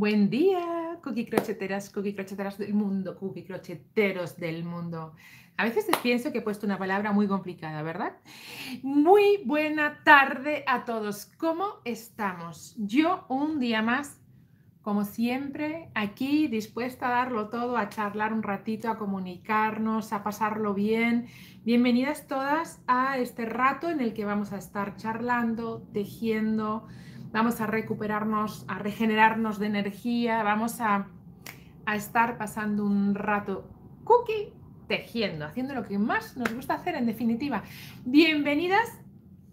Buen día, cookie crocheteras, cookie crocheteras del mundo, cookie crocheteros del mundo. A veces pienso que he puesto una palabra muy complicada, ¿verdad? Muy buena tarde a todos. ¿Cómo estamos? Yo un día más, como siempre, aquí dispuesta a darlo todo, a charlar un ratito, a comunicarnos, a pasarlo bien. Bienvenidas todas a este rato en el que vamos a estar charlando, tejiendo, tejiendo vamos a recuperarnos, a regenerarnos de energía, vamos a, estar pasando un rato cookie tejiendo, haciendo lo que más nos gusta hacer en definitiva. Bienvenidas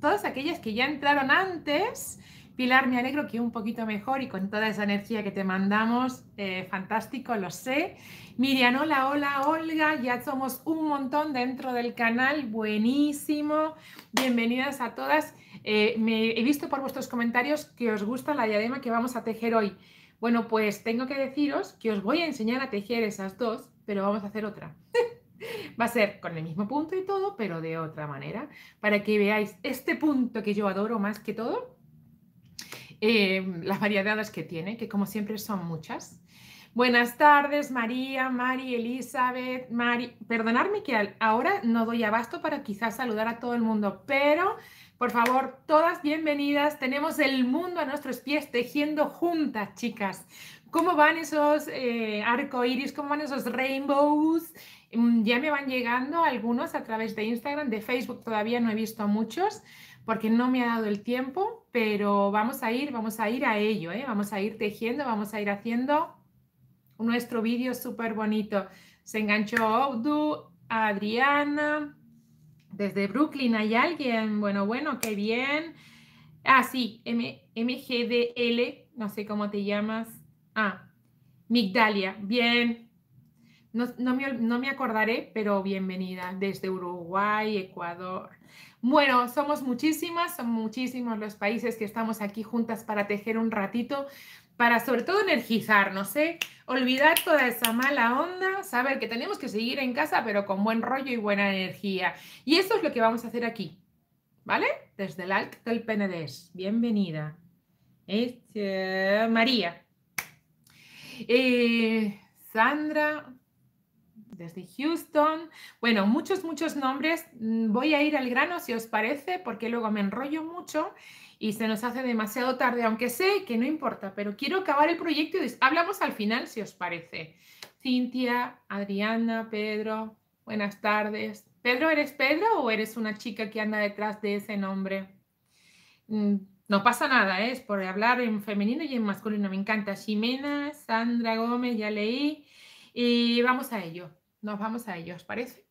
todas aquellas que ya entraron antes. Pilar, me alegro que un poquito mejor y con toda esa energía que te mandamos, eh, fantástico, lo sé. Miriam, hola, hola, Olga, ya somos un montón dentro del canal, buenísimo. Bienvenidas a todas. Eh, me he visto por vuestros comentarios que os gusta la diadema que vamos a tejer hoy. Bueno, pues tengo que deciros que os voy a enseñar a tejer esas dos, pero vamos a hacer otra. Va a ser con el mismo punto y todo, pero de otra manera, para que veáis este punto que yo adoro más que todo, eh, las variedades que tiene, que como siempre son muchas. Buenas tardes, María, Mari, Elizabeth, Mari. Perdonadme que ahora no doy abasto para quizás saludar a todo el mundo, pero por favor, todas bienvenidas. Tenemos el mundo a nuestros pies tejiendo juntas, chicas. ¿Cómo van esos eh, arcoiris? ¿Cómo van esos rainbows? Mm, ya me van llegando algunos a través de Instagram, de Facebook todavía no he visto muchos porque no me ha dado el tiempo, pero vamos a ir, vamos a ir a ello, ¿eh? vamos a ir tejiendo, vamos a ir haciendo nuestro vídeo súper bonito. Se enganchó Odu, Adriana, desde Brooklyn hay alguien. Bueno, bueno, qué bien. Ah, sí, MGDL, no sé cómo te llamas. Ah, Migdalia, bien. No, me, no me acordaré, pero bienvenida desde Uruguay, Ecuador. Bueno, somos muchísimas, son muchísimos los países que estamos aquí juntas para tejer un ratito para sobre todo energizarnos, sé, olvidar toda esa mala onda, saber que tenemos que seguir en casa, pero con buen rollo y buena energía. Y eso es lo que vamos a hacer aquí, ¿vale? Desde el Alt del Penedés. Bienvenida. Este, María. Eh, Sandra, desde Houston. Bueno, muchos, muchos nombres. Mm, voy a ir al grano, si os parece, porque luego me enrollo mucho y se nos hace demasiado tarde, aunque sé que no importa, pero quiero acabar el proyecto y hablamos al final si os parece. Cintia, Adriana, Pedro, buenas tardes. Pedro, ¿eres Pedro o eres una chica que anda detrás de ese nombre? Mm, no pasa nada, ¿eh? es por hablar en femenino y en masculino. Me encanta. Ximena, Sandra Gómez, ya leí. Y vamos a ello. Nos vamos a ello, ¿os parece?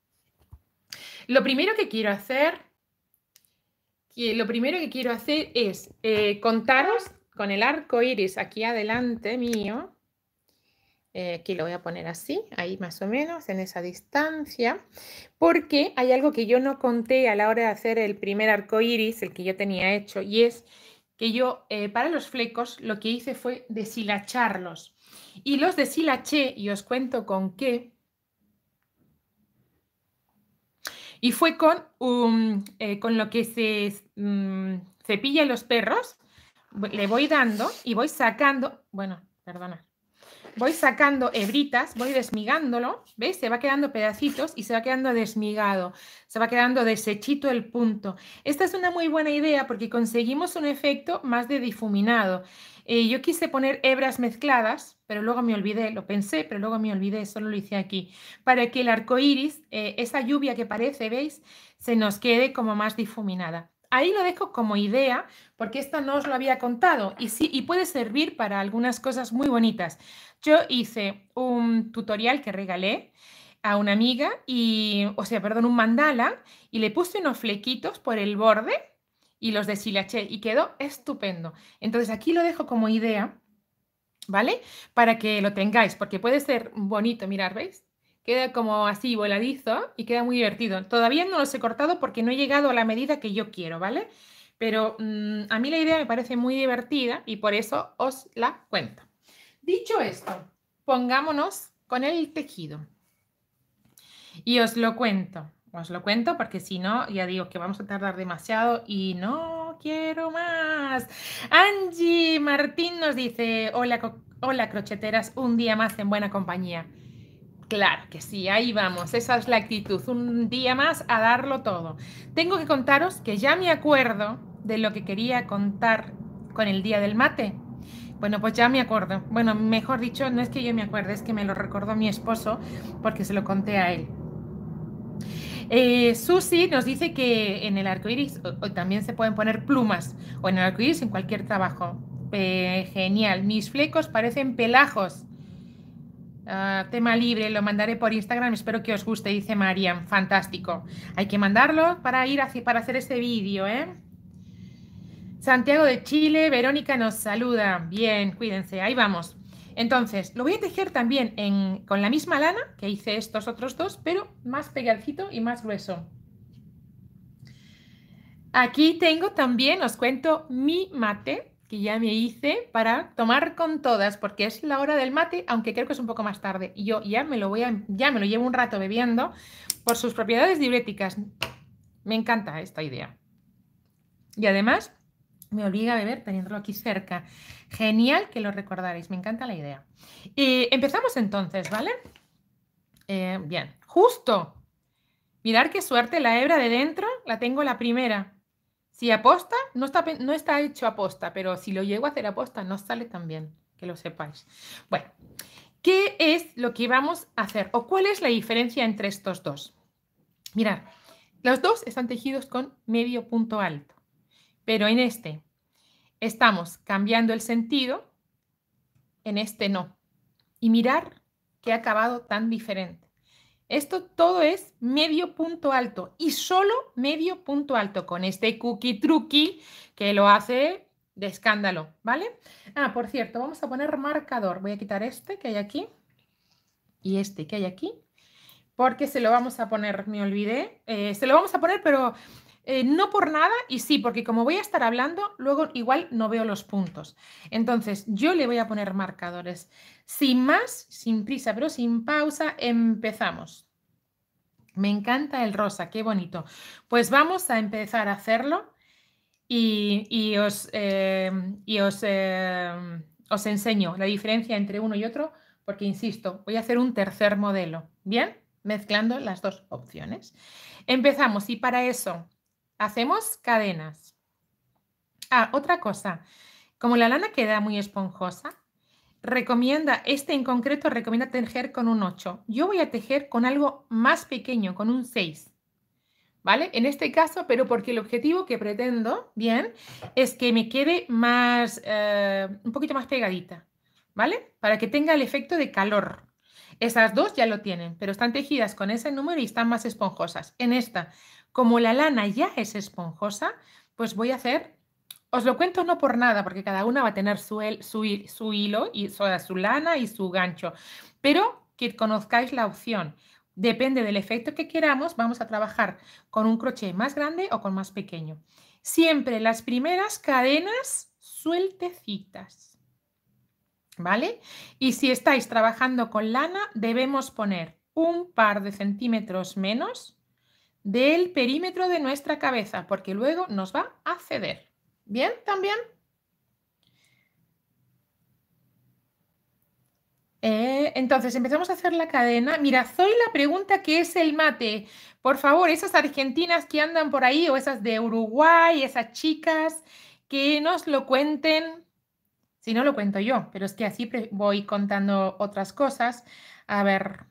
Lo primero que quiero hacer y lo primero que quiero hacer es eh, contaros con el arco iris aquí adelante mío, eh, aquí lo voy a poner así, ahí más o menos, en esa distancia, porque hay algo que yo no conté a la hora de hacer el primer arco iris, el que yo tenía hecho, y es que yo eh, para los flecos lo que hice fue deshilacharlos. Y los deshilaché, y os cuento con qué, Y fue con, eh, con lo que se cepilla mm, cepilla los perros, le voy dando y voy sacando, bueno, perdona, voy sacando hebritas, voy desmigándolo, ¿veis? Se va quedando pedacitos y se va quedando desmigado, se va quedando desechito el punto. Esta es una muy buena idea porque conseguimos un efecto más de difuminado. Eh, yo quise poner hebras mezcladas, pero luego me olvidé, lo pensé, pero luego me olvidé, solo lo hice aquí, para que el arco iris, eh, esa lluvia que parece, ¿veis? Se nos quede como más difuminada ahí lo dejo como idea, porque esto no os lo había contado y, sí, y puede servir para algunas cosas muy bonitas. Yo hice un tutorial que regalé a una amiga y, o sea, perdón, un mandala y le puse unos flequitos por el borde y los deshilaché y quedó estupendo. Entonces aquí lo dejo como idea, ¿vale? Para que lo tengáis, porque puede ser bonito, mirar, ¿veis? Queda como así voladizo y queda muy divertido. Todavía no los he cortado porque no he llegado a la medida que yo quiero, ¿vale? Pero mm, a mí la idea me parece muy divertida y por eso os la cuento. Dicho esto, pongámonos con el tejido. Y os lo cuento, os lo cuento porque si no, ya digo que vamos a tardar demasiado y no quiero más. Angie Martín nos dice, hola, hola crocheteras, un día más en buena compañía. Claro que sí, ahí vamos, esa es la actitud, un día más a darlo todo. Tengo que contaros que ya me acuerdo de lo que quería contar con el día del mate. Bueno, pues ya me acuerdo. Bueno, mejor dicho, no es que yo me acuerde, es que me lo recordó mi esposo porque se lo conté a él. Eh, Susi nos dice que en el arco iris también se pueden poner plumas o en el arco iris en cualquier trabajo. Eh, genial, mis flecos parecen pelajos. Ah, tema libre, lo mandaré por Instagram, espero que os guste, dice Marian, fantástico. Hay que mandarlo para ir hacia, para hacer este vídeo, ¿eh? Santiago de Chile, Verónica nos saluda, bien, cuídense, ahí vamos. Entonces, lo voy a tejer también en, con la misma lana que hice estos otros dos, pero más pegadito y más grueso. Aquí tengo también, os cuento, mi mate, que ya me hice para tomar con todas, porque es la hora del mate, aunque creo que es un poco más tarde. Y yo ya me lo voy a, ya me lo llevo un rato bebiendo por sus propiedades diuréticas. Me encanta esta idea. Y además me obliga a beber teniéndolo aquí cerca. Genial que lo recordaréis, me encanta la idea. y empezamos entonces, ¿vale? Eh, bien, justo. Mirad qué suerte, la hebra de dentro la tengo la primera. Si aposta, no está, no está hecho aposta, pero si lo llego a hacer aposta, no sale tan bien, que lo sepáis. Bueno, ¿qué es lo que vamos a hacer o cuál es la diferencia entre estos dos? Mirad, los dos están tejidos con medio punto alto, pero en este estamos cambiando el sentido, en este no. Y mirar qué acabado tan diferente. Esto todo es medio punto alto y solo medio punto alto con este cookie truqui que lo hace de escándalo, ¿vale? Ah, por cierto, vamos a poner marcador. Voy a quitar este que hay aquí y este que hay aquí porque se lo vamos a poner, me olvidé, eh, se lo vamos a poner, pero eh, no por nada y sí, porque como voy a estar hablando, luego igual no veo los puntos. Entonces, yo le voy a poner marcadores. Sin más, sin prisa, pero sin pausa, empezamos. Me encanta el rosa, qué bonito. Pues vamos a empezar a hacerlo y, os, eh, os, eh, os enseño la diferencia entre uno y otro, porque insisto, voy a hacer un tercer modelo, ¿bien? Mezclando las dos opciones. Empezamos y para eso hacemos cadenas. Ah, otra cosa, como la lana queda muy esponjosa, recomienda, este en concreto recomienda tejer con un 8. Yo voy a tejer con algo más pequeño, con un 6. ¿Vale? En este caso, pero porque el objetivo que pretendo, bien, es que me quede más, eh, un poquito más pegadita, ¿vale? Para que tenga el efecto de calor. Esas dos ya lo tienen, pero están tejidas con ese número y están más esponjosas. En esta como la lana ya es esponjosa, pues voy a hacer, os lo cuento no por nada, porque cada una va a tener su, su, su hilo, y, su lana y su gancho, pero que conozcáis la opción. Depende del efecto que queramos, vamos a trabajar con un crochet más grande o con más pequeño. Siempre las primeras cadenas sueltecitas. ¿Vale? Y si estáis trabajando con lana, debemos poner un par de centímetros menos del perímetro de nuestra cabeza, porque luego nos va a ceder. ¿Bien? ¿También? Eh, entonces, empezamos a hacer la cadena. Mira, soy la pregunta que es el mate. Por favor, esas argentinas que andan por ahí o esas de Uruguay, esas chicas, que nos lo cuenten. Si no lo cuento yo, pero es que así voy contando otras cosas. A ver,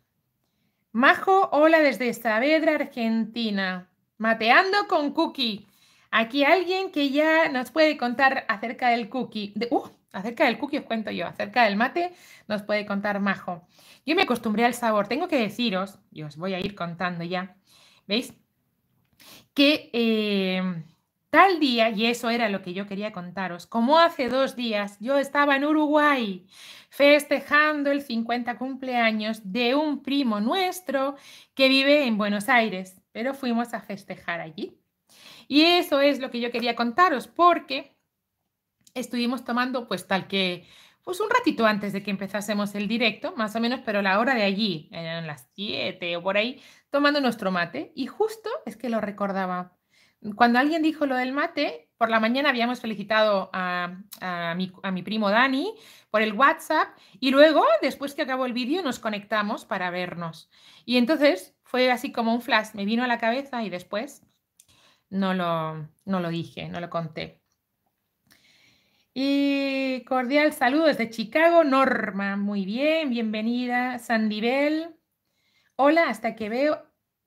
Majo, hola desde Saavedra, Argentina. Mateando con cookie. Aquí alguien que ya nos puede contar acerca del cookie. De, uh, acerca del cookie os cuento yo. Acerca del mate nos puede contar Majo. Yo me acostumbré al sabor. Tengo que deciros, y os voy a ir contando ya, ¿veis? Que eh, tal día, y eso era lo que yo quería contaros, como hace dos días yo estaba en Uruguay festejando el 50 cumpleaños de un primo nuestro que vive en Buenos Aires, pero fuimos a festejar allí. Y eso es lo que yo quería contaros, porque estuvimos tomando pues tal que pues un ratito antes de que empezásemos el directo, más o menos, pero la hora de allí, eran las 7 o por ahí, tomando nuestro mate. Y justo es que lo recordaba, cuando alguien dijo lo del mate, por la mañana habíamos felicitado a, mi, primo Dani por el WhatsApp y luego, después que acabó el vídeo, nos conectamos para vernos. Y entonces fue así como un flash, me vino a la cabeza y después no lo, no lo dije, no lo conté. Y cordial saludo desde Chicago, Norma, muy bien, bienvenida. Sandibel, hola, hasta que veo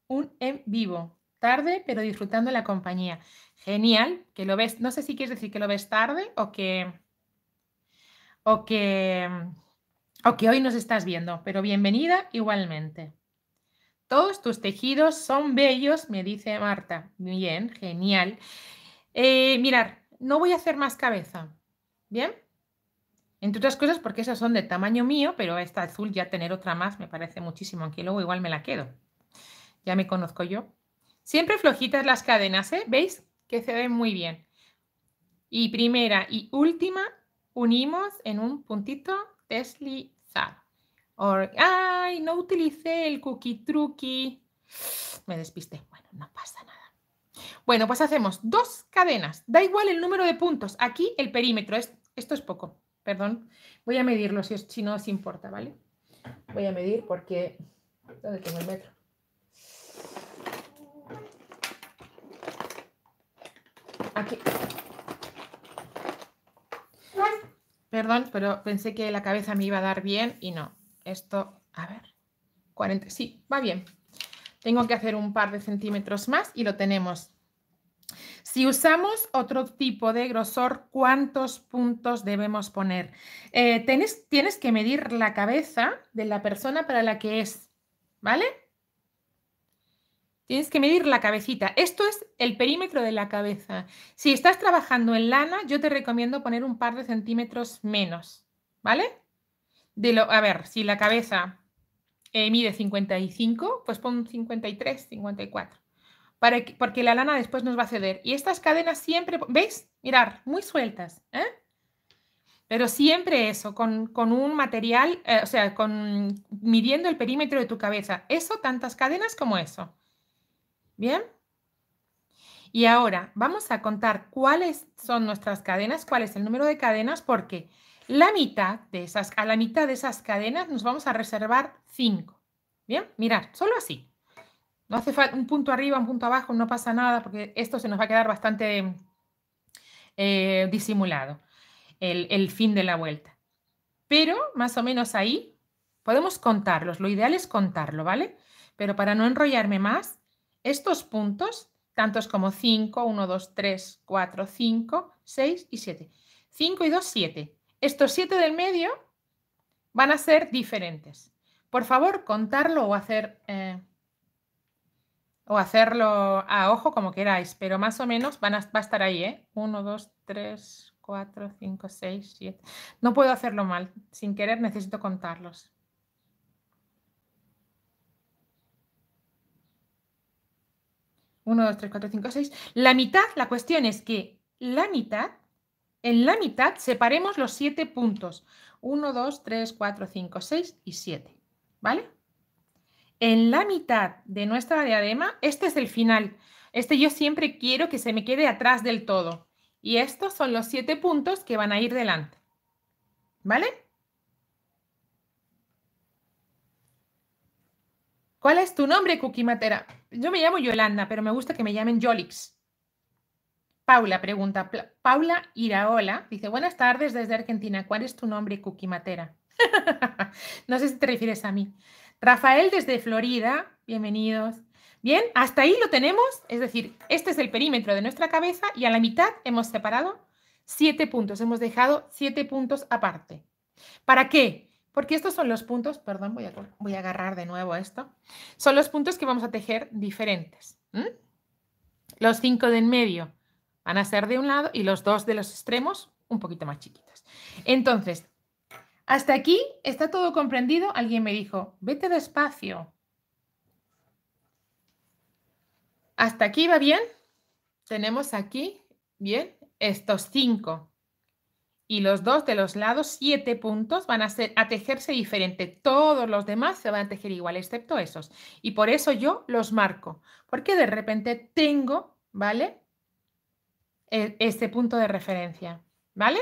un en vivo tarde, pero disfrutando la compañía. Genial, que lo ves, no sé si quieres decir que lo ves tarde o que, o que, o que hoy nos estás viendo, pero bienvenida igualmente. Todos tus tejidos son bellos, me dice Marta. Bien, genial. Eh, mirar, no voy a hacer más cabeza. ¿Bien? Entre otras cosas porque esas son de tamaño mío, pero esta azul ya tener otra más me parece muchísimo, aunque luego igual me la quedo. Ya me conozco yo. Siempre flojitas las cadenas, ¿eh? ¿Veis? Que se ven muy bien. Y primera y última unimos en un puntito deslizar. ¡Ay! No utilicé el cookie truqui. Me despisté. Bueno, no pasa nada. Bueno, pues hacemos dos cadenas. Da igual el número de puntos. Aquí el perímetro. Es, esto es poco. Perdón. Voy a medirlo si, si no os importa, ¿vale? Voy a medir porque... ¿Dónde tengo el metro? Perdón, pero pensé que la cabeza me iba a dar bien y no. Esto, a ver, 40, sí, va bien. Tengo que hacer un par de centímetros más y lo tenemos. Si usamos otro tipo de grosor, ¿cuántos puntos debemos poner? Eh, tienes que medir la cabeza de la persona para la que es, ¿vale? Tienes que medir la cabecita. Esto es el perímetro de la cabeza. Si estás trabajando en lana, yo te recomiendo poner un par de centímetros menos, ¿vale? a ver, si la cabeza eh, mide 55, pues pon 53, 54. porque la lana después nos va a ceder. Y estas cadenas siempre, ¿veis? Mirar, muy sueltas, ¿eh? Pero siempre eso, con, un material, eh, o sea, con midiendo el perímetro de tu cabeza. Eso, tantas cadenas como eso. ¿Bien? Y ahora vamos a contar cuáles son nuestras cadenas, cuál es el número de cadenas, porque la mitad de esas, a la mitad de esas cadenas nos vamos a reservar 5. ¿Bien? Mirad, solo así. No hace falta un punto arriba, un punto abajo, no pasa nada, porque esto se nos va a quedar bastante eh, disimulado, el fin de la vuelta. Pero más o menos ahí podemos contarlos, lo ideal es contarlo, ¿vale? Pero para no enrollarme más, estos puntos, tantos como 5, 1, 2, 3, 4, 5, 6 y 7. 5 y 2, 7. Estos 7 del medio van a ser diferentes. Por favor, contarlo o hacer... Eh, o hacerlo a ojo como queráis, pero más o menos van a, va a estar ahí, ¿eh? 1, 2, 3, 4, 5, 6, 7. No puedo hacerlo mal, sin querer necesito contarlos. 1, 2, 3, 4, 5, 6. La mitad, la cuestión es que la mitad, en la mitad separemos los 7 puntos. 1, 2, 3, 4, 5, 6 y 7. ¿Vale? En la mitad de nuestra diadema, este es el final. Este yo siempre quiero que se me quede atrás del todo. Y estos son los 7 puntos que van a ir delante. ¿Vale? ¿Cuál es tu nombre, Cookie Matera? Yo me llamo Yolanda, pero me gusta que me llamen Yolix. Paula pregunta, Paula Iraola dice, buenas tardes desde Argentina, ¿cuál es tu nombre, Cookie Matera? no sé si te refieres a mí. Rafael desde Florida, bienvenidos. Bien, hasta ahí lo tenemos, es decir, este es el perímetro de nuestra cabeza y a la mitad hemos separado siete puntos, hemos dejado siete puntos aparte. ¿Para qué? Porque estos son los puntos, perdón, voy a, agarrar de nuevo esto. Son los puntos que vamos a tejer diferentes. Los cinco de en medio van a ser de un lado y los dos de los extremos un poquito más chiquitos. Entonces, hasta aquí está todo comprendido. Alguien me dijo, vete despacio. Hasta aquí va bien. Tenemos aquí, bien, estos cinco y los dos de los lados, siete puntos, van a, ser, a tejerse diferente. Todos los demás se van a tejer igual, excepto esos. Y por eso yo los marco, porque de repente tengo, ¿vale? E, este punto de referencia, ¿vale?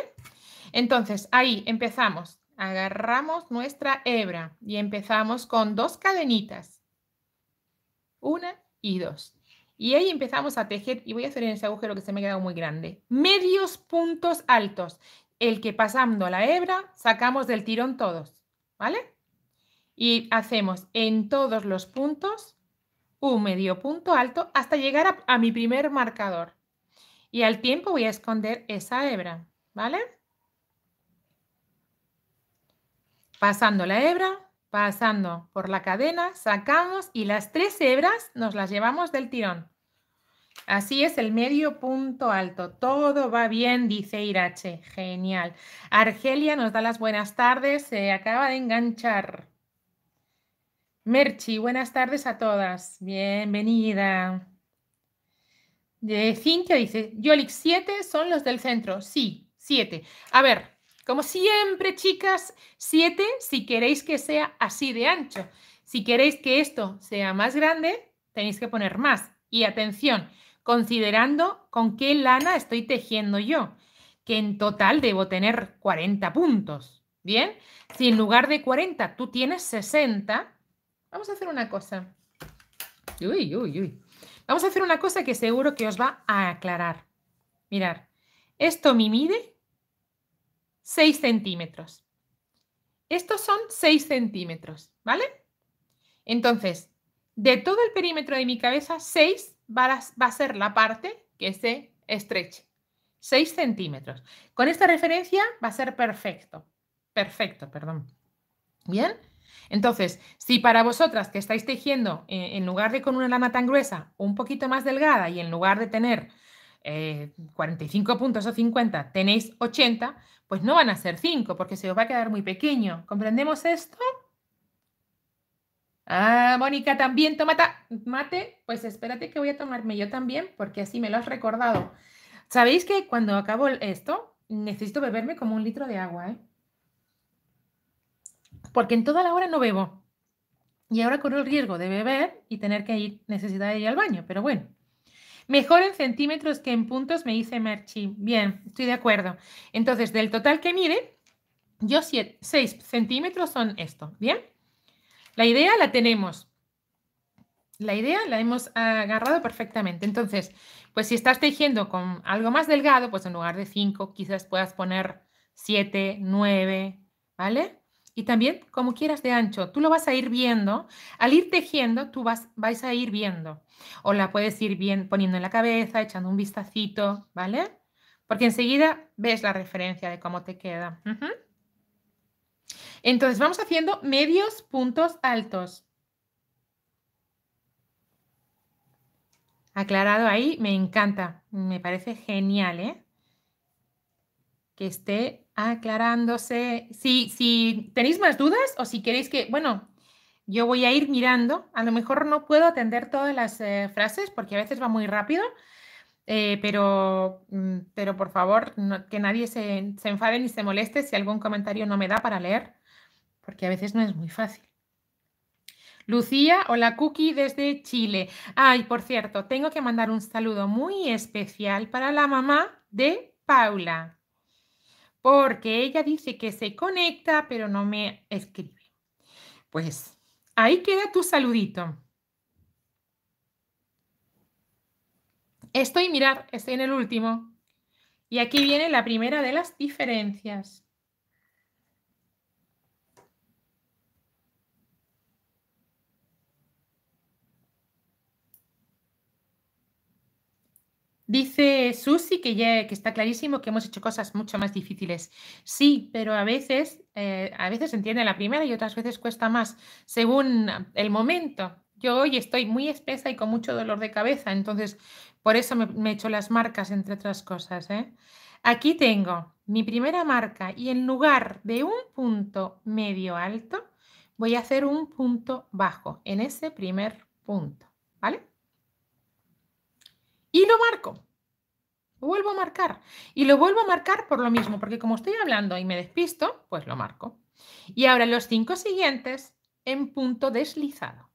Entonces, ahí empezamos. Agarramos nuestra hebra y empezamos con dos cadenitas. Una y dos. Y ahí empezamos a tejer, y voy a hacer en ese agujero que se me ha quedado muy grande, medios puntos altos el que pasando la hebra sacamos del tirón todos, ¿vale? Y hacemos en todos los puntos un medio punto alto hasta llegar a, mi primer marcador. Y al tiempo voy a esconder esa hebra, ¿vale? Pasando la hebra, pasando por la cadena, sacamos y las tres hebras nos las llevamos del tirón. Así es, el medio punto alto. Todo va bien, dice Irache. Genial. Argelia nos da las buenas tardes. Se acaba de enganchar. Merchi, buenas tardes a todas. Bienvenida. De eh, Cintia dice, Yolix siete son los del centro. Sí, siete. A ver, como siempre, chicas, siete, si queréis que sea así de ancho. Si queréis que esto sea más grande, tenéis que poner más. Y atención, considerando con qué lana estoy tejiendo yo, que en total debo tener 40 puntos. Bien, si en lugar de 40 tú tienes 60, vamos a hacer una cosa. Uy, uy, uy. Vamos a hacer una cosa que seguro que os va a aclarar. Mirar, esto me mide 6 centímetros. Estos son 6 centímetros, ¿vale? Entonces, de todo el perímetro de mi cabeza, 6 va a, ser la parte que se estreche. 6 centímetros. Con esta referencia va a ser perfecto. Perfecto, perdón. ¿Bien? Entonces, si para vosotras que estáis tejiendo, eh, en lugar de con una lana tan gruesa, un poquito más delgada y en lugar de tener 45 eh, puntos o 50, tenéis 80, pues no van a ser 5 porque se os va a quedar muy pequeño. ¿Comprendemos esto? Ah, Mónica, también toma mate. Pues espérate que voy a tomarme yo también, porque así me lo has recordado. Sabéis que cuando acabo esto, necesito beberme como un litro de agua, ¿eh? Porque en toda la hora no bebo. Y ahora corro el riesgo de beber y tener que ir, necesidad de ir al baño, pero bueno. Mejor en centímetros que en puntos, me dice Marchi. Bien, estoy de acuerdo. Entonces, del total que mire, yo 6 centímetros son esto, ¿bien? La idea la tenemos. La idea la hemos agarrado perfectamente. Entonces, pues si estás tejiendo con algo más delgado, pues en lugar de 5, quizás puedas poner 7, 9, ¿vale? Y también como quieras de ancho, tú lo vas a ir viendo. Al ir tejiendo, tú vas, vais a ir viendo. O la puedes ir poniendo en la cabeza, echando un vistacito, ¿vale? Porque enseguida ves la referencia de cómo te queda. Entonces vamos haciendo medios puntos altos. Aclarado ahí, me encanta, me parece genial, ¿eh? Que esté aclarándose. Si, si tenéis más dudas o si queréis que, bueno, yo voy a ir mirando. A lo mejor no puedo atender todas las eh, frases porque a veces va muy rápido, eh, pero, mm, pero por favor, que nadie se, se enfade ni se moleste si algún comentario no me da para leer porque a veces no es muy fácil. Lucía, hola Cookie desde Chile. Ay, por cierto, tengo que mandar un saludo muy especial para la mamá de Paula, porque ella dice que se conecta, pero no me escribe. Pues ahí queda tu saludito. Estoy, mirar, estoy en el último. Y aquí viene la primera de las diferencias. Dice Susi que ya que está clarísimo que hemos hecho cosas mucho más difíciles. Sí, pero a veces, eh, a veces se entiende la primera y otras veces cuesta más, según el momento. Yo hoy estoy muy espesa y con mucho dolor de cabeza, entonces por eso me he hecho las marcas, entre otras cosas. ¿eh? Aquí tengo mi primera marca y en lugar de un punto medio alto, voy a hacer un punto bajo en ese primer punto. ¿Vale? Y lo marco. vuelvo a marcar. Y lo vuelvo a marcar por lo mismo, porque como estoy hablando y me despisto, pues lo marco. Y ahora los cinco siguientes en punto deslizado.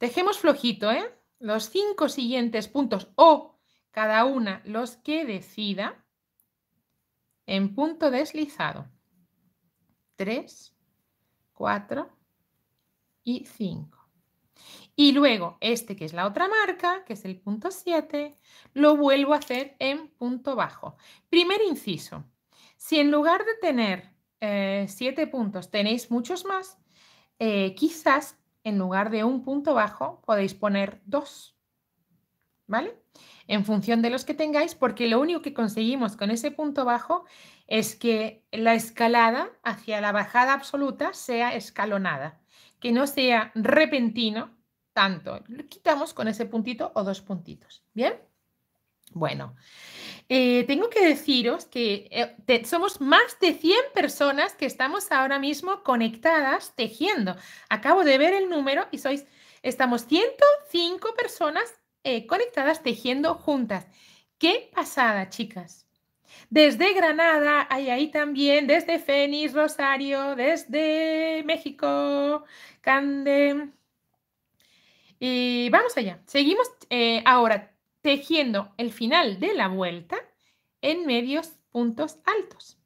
Dejemos flojito, ¿eh? Los cinco siguientes puntos o cada una los que decida en punto deslizado. Tres, cuatro y cinco. Y luego este, que es la otra marca, que es el punto 7, lo vuelvo a hacer en punto bajo. Primer inciso, si en lugar de tener 7 eh, puntos tenéis muchos más, eh, quizás en lugar de un punto bajo podéis poner dos, ¿vale? En función de los que tengáis, porque lo único que conseguimos con ese punto bajo es que la escalada hacia la bajada absoluta sea escalonada, que no sea repentino tanto. Lo quitamos con ese puntito o dos puntitos. ¿Bien? Bueno, eh, tengo que deciros que eh, somos más de 100 personas que estamos ahora mismo conectadas tejiendo. Acabo de ver el número y sois, estamos 105 personas eh, conectadas tejiendo juntas. ¡Qué pasada, chicas! Desde Granada, hay ahí también, desde Fénix, Rosario, desde México, Candem y vamos allá. Seguimos eh, ahora tejiendo el final de la vuelta en medios puntos altos.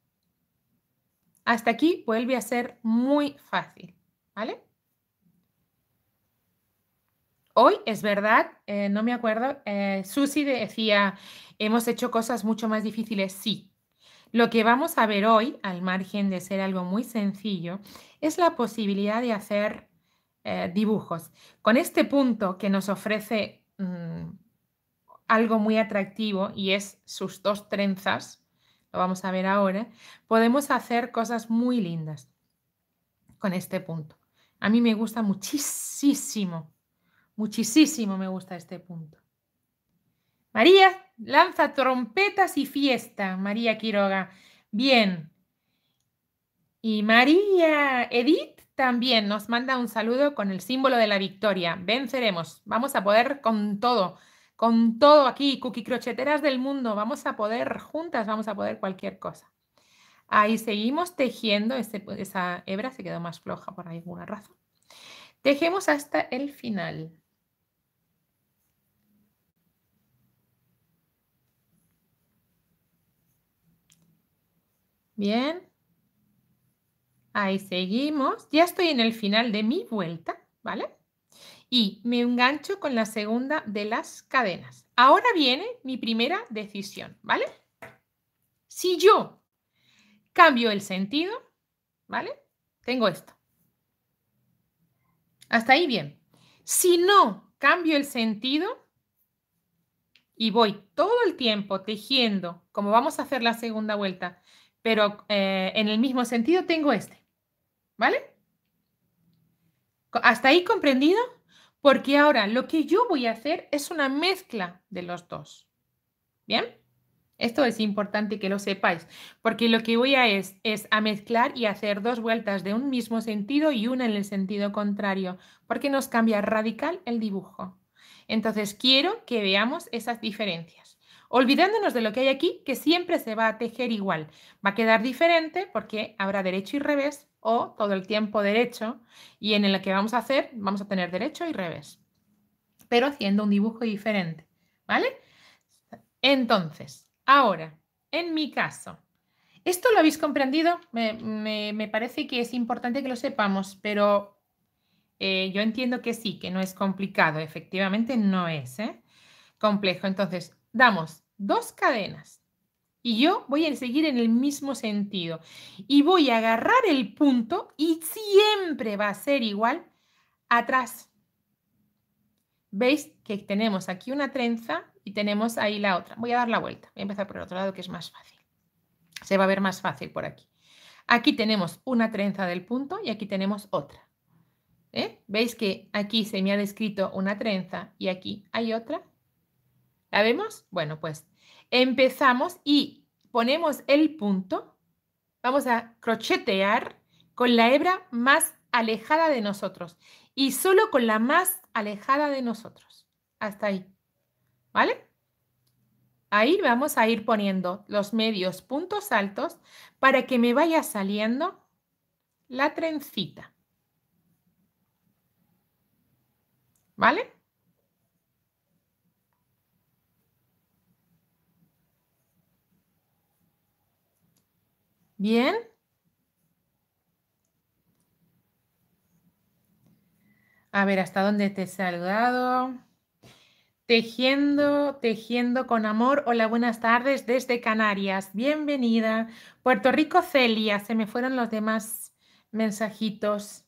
Hasta aquí vuelve a ser muy fácil, ¿vale? Hoy es verdad, eh, no me acuerdo, eh, Susi decía, hemos hecho cosas mucho más difíciles, sí. Lo que vamos a ver hoy, al margen de ser algo muy sencillo, es la posibilidad de hacer eh, dibujos. Con este punto que nos ofrece mm, algo muy atractivo y es sus dos trenzas, lo vamos a ver ahora, podemos hacer cosas muy lindas con este punto. A mí me gusta muchísimo, muchísimo me gusta este punto. María, lanza trompetas y fiesta, María Quiroga. Bien. Y María Edith también nos manda un saludo con el símbolo de la victoria. Venceremos. Vamos a poder con todo, con todo aquí, cookie del mundo. Vamos a poder juntas, vamos a poder cualquier cosa. Ahí seguimos tejiendo. Este, esa hebra se quedó más floja por alguna razón. Tejemos hasta el final. Bien. Ahí seguimos. Ya estoy en el final de mi vuelta, ¿vale? Y me engancho con la segunda de las cadenas. Ahora viene mi primera decisión, ¿vale? Si yo cambio el sentido, ¿vale? Tengo esto. Hasta ahí bien. Si no cambio el sentido y voy todo el tiempo tejiendo, como vamos a hacer la segunda vuelta, pero eh, en el mismo sentido tengo este. ¿Vale? ¿Hasta ahí comprendido? Porque ahora lo que yo voy a hacer es una mezcla de los dos. ¿Bien? Esto es importante que lo sepáis, porque lo que voy a es, es a mezclar y hacer dos vueltas de un mismo sentido y una en el sentido contrario, porque nos cambia radical el dibujo. Entonces quiero que veamos esas diferencias. Olvidándonos de lo que hay aquí, que siempre se va a tejer igual. Va a quedar diferente porque habrá derecho y revés, o todo el tiempo derecho y en el que vamos a hacer, vamos a tener derecho y revés, pero haciendo un dibujo diferente, ¿vale? Entonces, ahora, en mi caso, esto lo habéis comprendido, me, parece que es importante que lo sepamos, pero eh, yo entiendo que sí, que no es complicado, efectivamente no es ¿eh? complejo. Entonces, damos dos cadenas y yo voy a seguir en el mismo sentido. Y voy a agarrar el punto y siempre va a ser igual atrás. ¿Veis que tenemos aquí una trenza y tenemos ahí la otra? Voy a dar la vuelta. Voy a empezar por el otro lado que es más fácil. Se va a ver más fácil por aquí. Aquí tenemos una trenza del punto y aquí tenemos otra. ¿Eh? ¿Veis que aquí se me ha descrito una trenza y aquí hay otra? ¿La vemos? Bueno, pues Empezamos y ponemos el punto. Vamos a crochetear con la hebra más alejada de nosotros y solo con la más alejada de nosotros. Hasta ahí. ¿Vale? Ahí vamos a ir poniendo los medios puntos altos para que me vaya saliendo la trencita. ¿Vale? Bien. A ver, ¿hasta dónde te he saludado? Tejiendo, tejiendo con amor. Hola, buenas tardes desde Canarias. Bienvenida. Puerto Rico, Celia. Se me fueron los demás mensajitos.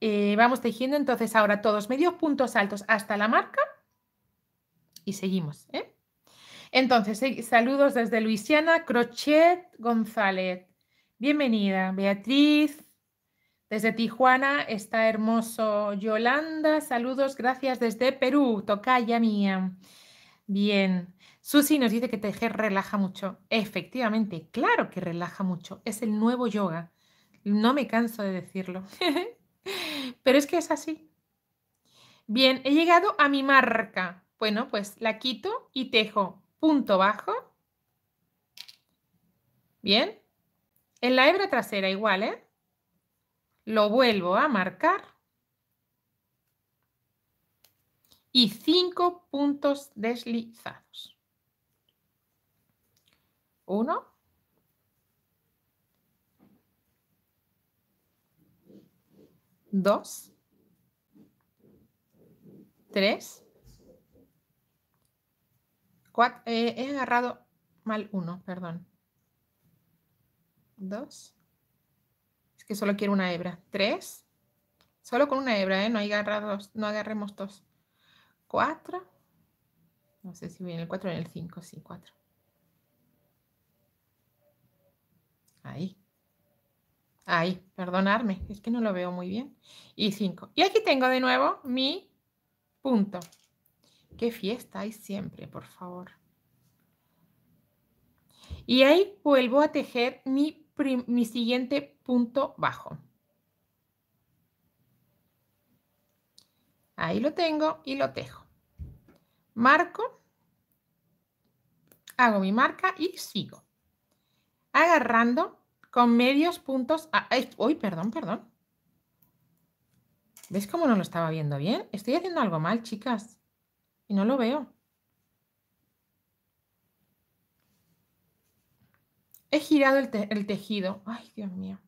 Eh, vamos tejiendo entonces ahora todos medios puntos altos hasta la marca y seguimos. ¿eh? Entonces, saludos desde Luisiana, Crochet González. Bienvenida, Beatriz. Desde Tijuana está hermoso Yolanda. Saludos, gracias desde Perú, tocaya mía. Bien. Susi nos dice que tejer relaja mucho. Efectivamente, claro que relaja mucho. Es el nuevo yoga. No me canso de decirlo. Pero es que es así. Bien, he llegado a mi marca. Bueno, pues la quito y tejo punto bajo. Bien. En la hebra trasera igual, ¿eh? Lo vuelvo a marcar. Y cinco puntos deslizados. Uno. Dos. Tres. Eh, he agarrado mal uno, perdón. Dos. Es que solo quiero una hebra. Tres. Solo con una hebra, ¿eh? No, hay agarrados, no agarremos dos. Cuatro. No sé si viene el cuatro o en el cinco. Sí, cuatro. Ahí. Ahí, perdonarme, es que no lo veo muy bien. Y cinco, Y aquí tengo de nuevo mi punto. Qué fiesta hay siempre, por favor. Y ahí vuelvo a tejer mi, siguiente punto bajo. Ahí lo tengo y lo tejo. Marco, hago mi marca y sigo. Agarrando con medios puntos. uy, perdón, perdón. ¿Ves cómo no lo estaba viendo bien? Estoy haciendo algo mal, chicas. Y no lo veo. He girado el, tejido. Ay, Dios mío.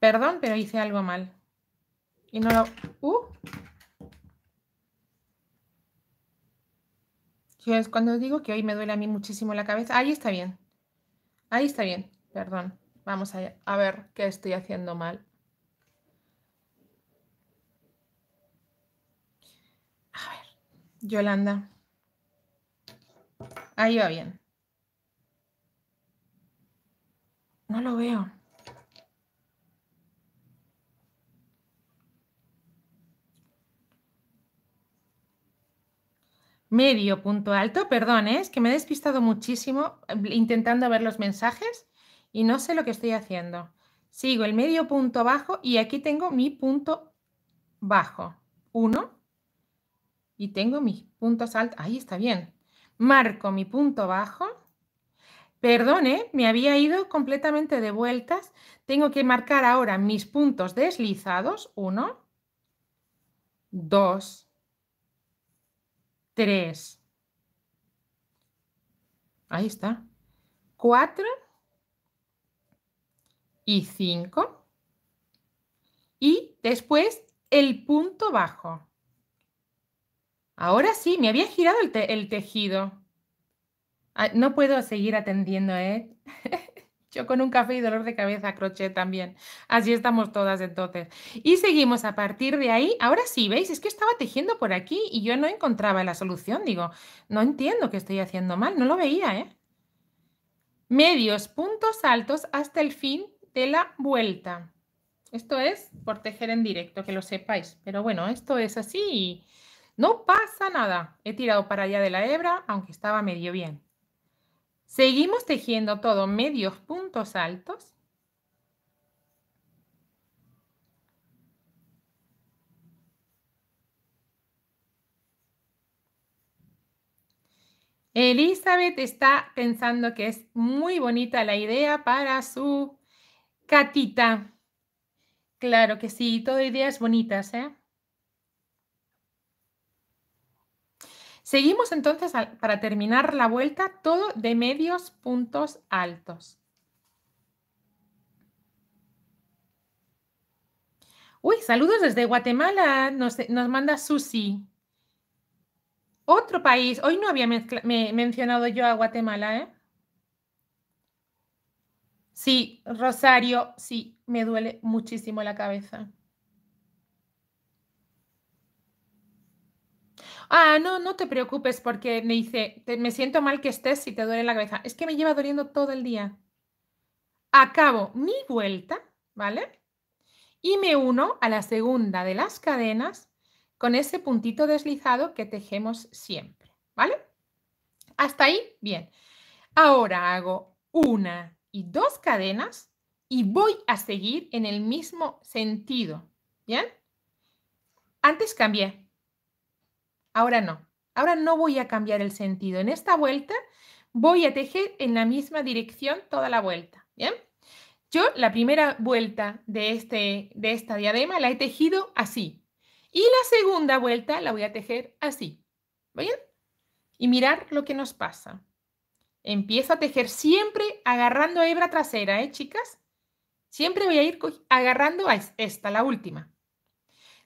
Perdón, pero hice algo mal. Y no lo... Uh. es pues, cuando digo que hoy me duele a mí muchísimo la cabeza. Ahí está bien. Ahí está bien. Perdón. Vamos a ver qué estoy haciendo mal. Yolanda. Ahí va bien. No lo veo. Medio punto alto, perdón, ¿eh? es que me he despistado muchísimo eh, intentando ver los mensajes y no sé lo que estoy haciendo. Sigo el medio punto bajo y aquí tengo mi punto bajo. uno, y tengo mis puntos altos. Ahí está bien. Marco mi punto bajo. Perdón, ¿eh? me había ido completamente de vueltas. Tengo que marcar ahora mis puntos deslizados. uno dos tres Ahí está. 4 y 5. Y después el punto bajo. Ahora sí, me había girado el, tejido. Ah, no puedo seguir atendiendo, ¿eh? Yo con un café y dolor de cabeza, crochet también. Así estamos todas entonces. Y seguimos a partir de ahí. Ahora sí, ¿veis? Es que estaba tejiendo por aquí y yo no encontraba la solución. Digo, no entiendo que estoy haciendo mal, no lo veía, ¿eh? Medios puntos altos hasta el fin de la vuelta. Esto es por tejer en directo, que lo sepáis. Pero bueno, esto es así y no pasa nada. He tirado para allá de la hebra, aunque estaba medio bien. Seguimos tejiendo todo medios puntos altos. Elizabeth está pensando que es muy bonita la idea para su catita. Claro que sí, todo ideas bonitas, ¿eh? Seguimos entonces para terminar la vuelta todo de medios puntos altos. Uy, saludos desde Guatemala, nos, manda Susi. Otro país, hoy no había mencionado yo a Guatemala, ¿eh? Sí, Rosario, sí, me duele muchísimo la cabeza. ah, no, no te preocupes porque me dice, me siento mal que estés si te duele la cabeza. Es que me lleva doliendo todo el día. Acabo mi vuelta, ¿vale? Y me uno a la segunda de las cadenas con ese puntito deslizado que tejemos siempre, ¿vale? Hasta ahí, bien. Ahora hago una y dos cadenas y voy a seguir en el mismo sentido, ¿bien? Antes cambié, Ahora no. Ahora no voy a cambiar el sentido. En esta vuelta voy a tejer en la misma dirección toda la vuelta. ¿Bien? Yo la primera vuelta de, este, de esta diadema la he tejido así. Y la segunda vuelta la voy a tejer así. ¿Bien? Y mirar lo que nos pasa. Empiezo a tejer siempre agarrando hebra trasera, ¿eh, chicas? Siempre voy a ir agarrando a esta, la última.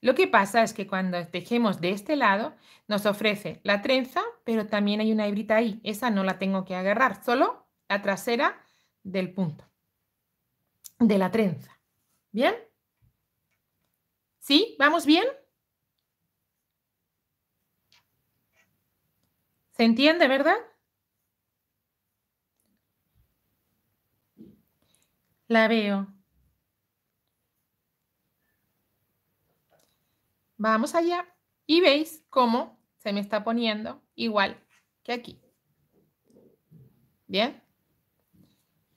Lo que pasa es que cuando tejemos de este lado, nos ofrece la trenza, pero también hay una hebrita ahí. Esa no la tengo que agarrar, solo la trasera del punto, de la trenza. ¿Bien? ¿Sí? ¿Vamos bien? ¿Se entiende, verdad? La veo. Vamos allá y veis cómo se me está poniendo igual que aquí. Bien.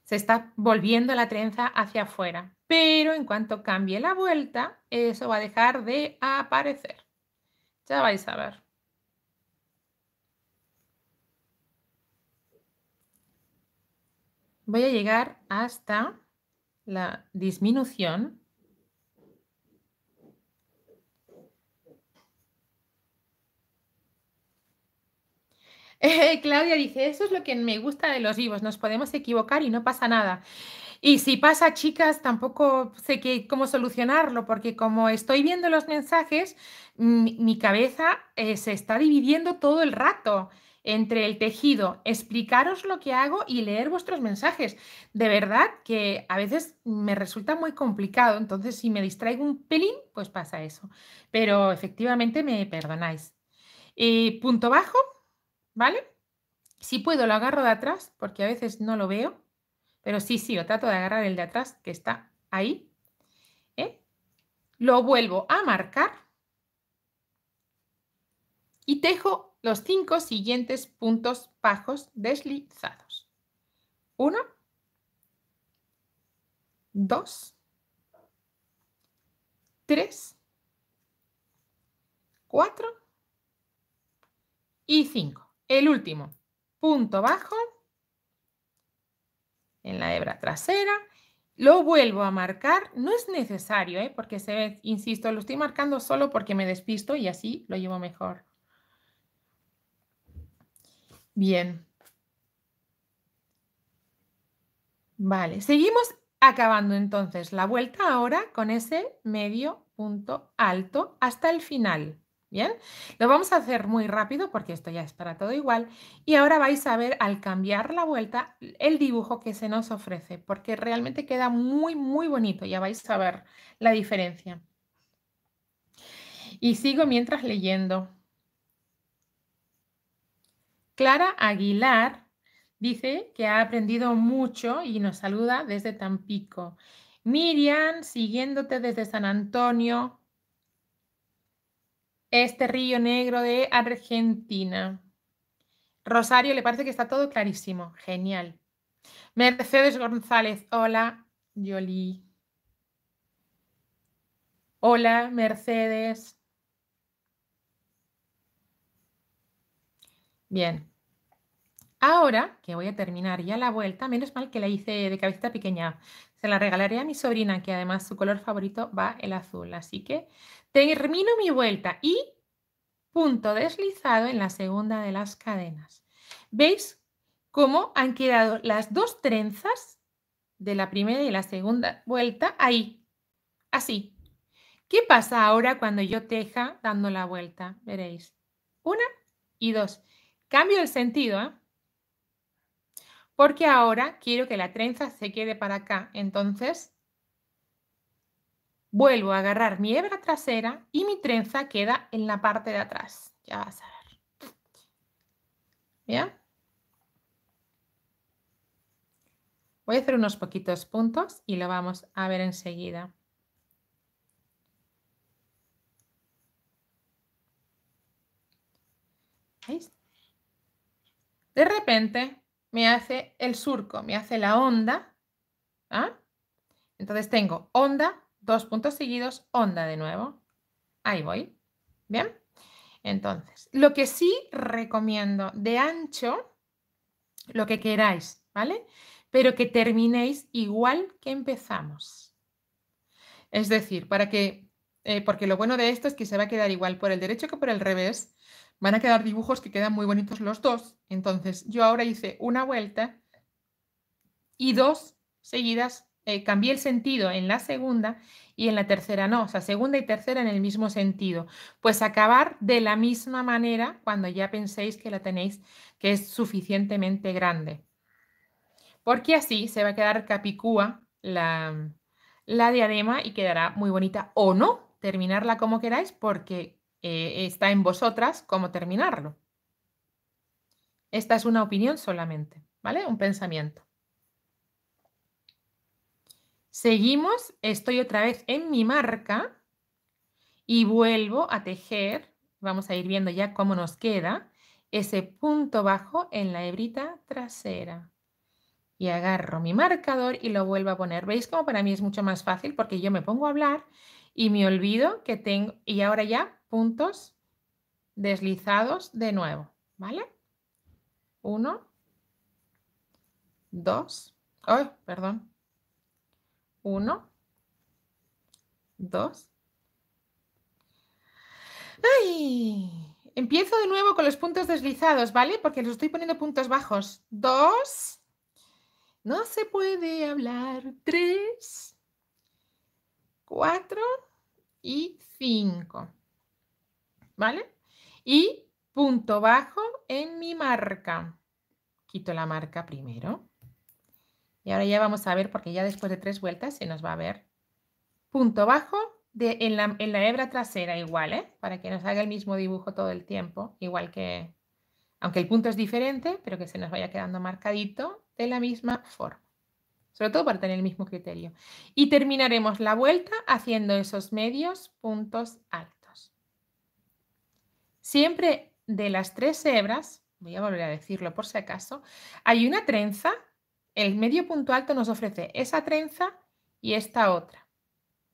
Se está volviendo la trenza hacia afuera, pero en cuanto cambie la vuelta, eso va a dejar de aparecer. Ya vais a ver. Voy a llegar hasta la disminución Claudia dice, eso es lo que me gusta de los vivos, nos podemos equivocar y no pasa nada. Y si pasa, chicas, tampoco sé qué, cómo solucionarlo, porque como estoy viendo los mensajes, mm, mi, cabeza eh, se está dividiendo todo el rato entre el tejido, explicaros lo que hago y leer vuestros mensajes. De verdad que a veces me resulta muy complicado, entonces si me distraigo un pelín, pues pasa eso. Pero efectivamente me perdonáis. Eh, punto bajo, ¿Vale? Si puedo, lo agarro de atrás, porque a veces no lo veo, pero sí, sí, lo trato de agarrar el de atrás, que está ahí. ¿eh? Lo vuelvo a marcar y tejo los cinco siguientes puntos bajos deslizados. Uno, dos, tres, cuatro y cinco. El último, punto bajo en la hebra trasera. Lo vuelvo a marcar, no es necesario, ¿eh? porque se ve, insisto, lo estoy marcando solo porque me despisto y así lo llevo mejor. Bien. Vale, seguimos acabando entonces la vuelta ahora con ese medio punto alto hasta el final. Bien, lo vamos a hacer muy rápido porque esto ya es para todo igual. Y ahora vais a ver al cambiar la vuelta el dibujo que se nos ofrece porque realmente queda muy, muy bonito. Ya vais a ver la diferencia. Y sigo mientras leyendo. Clara Aguilar dice que ha aprendido mucho y nos saluda desde Tampico. Miriam, siguiéndote desde San Antonio, este Río Negro de Argentina. Rosario, le parece que está todo clarísimo. Genial. Mercedes González, hola, Yoli. Hola, Mercedes. Bien. Ahora que voy a terminar ya la vuelta, menos mal que la hice de cabecita pequeña. Se la regalaré a mi sobrina, que además su color favorito va el azul. Así que Termino mi vuelta y punto deslizado en la segunda de las cadenas. ¿Veis cómo han quedado las dos trenzas de la primera y la segunda vuelta ahí? Así. ¿Qué pasa ahora cuando yo teja dando la vuelta? Veréis. Una y dos. Cambio el sentido, ¿ah? Porque ahora quiero que la trenza se quede para acá. Entonces Vuelvo a agarrar mi hebra trasera y mi trenza queda en la parte de atrás. Ya vas a ver. ¿Bien? Voy a hacer unos poquitos puntos y lo vamos a ver enseguida. ¿Veis? De repente me hace el surco, me hace la onda. ¿ah? Entonces tengo onda, dos puntos seguidos, onda de nuevo. Ahí voy. Bien. Entonces, lo que sí recomiendo de ancho, lo que queráis, ¿vale? Pero que terminéis igual que empezamos. Es decir, para que, eh, porque lo bueno de esto es que se va a quedar igual por el derecho que por el revés. Van a quedar dibujos que quedan muy bonitos los dos. Entonces, yo ahora hice una vuelta y dos seguidas eh, cambié el sentido en la segunda y en la tercera no, o sea, segunda y tercera en el mismo sentido. Pues acabar de la misma manera cuando ya penséis que la tenéis, que es suficientemente grande. Porque así se va a quedar capicúa la, la diadema y quedará muy bonita. O no, terminarla como queráis porque eh, está en vosotras cómo terminarlo. Esta es una opinión solamente, ¿vale? Un pensamiento. Seguimos, estoy otra vez en mi marca y vuelvo a tejer. Vamos a ir viendo ya cómo nos queda ese punto bajo en la hebrita trasera. Y agarro mi marcador y lo vuelvo a poner. ¿Veis cómo para mí es mucho más fácil? Porque yo me pongo a hablar y me olvido que tengo... Y ahora ya puntos deslizados de nuevo, ¿vale? Uno, dos, oh, perdón, uno. Dos. ¡Ay! Empiezo de nuevo con los puntos deslizados, ¿vale? Porque los estoy poniendo puntos bajos. Dos. No se puede hablar. Tres. Cuatro. Y cinco. ¿Vale? Y punto bajo en mi marca. Quito la marca primero. Y ahora ya vamos a ver, porque ya después de tres vueltas se nos va a ver. Punto bajo de, en, la, en la hebra trasera igual, ¿eh? Para que nos haga el mismo dibujo todo el tiempo, igual que... Aunque el punto es diferente, pero que se nos vaya quedando marcadito de la misma forma. Sobre todo para tener el mismo criterio. Y terminaremos la vuelta haciendo esos medios puntos altos. Siempre de las tres hebras, voy a volver a decirlo por si acaso, hay una trenza el medio punto alto nos ofrece esa trenza y esta otra.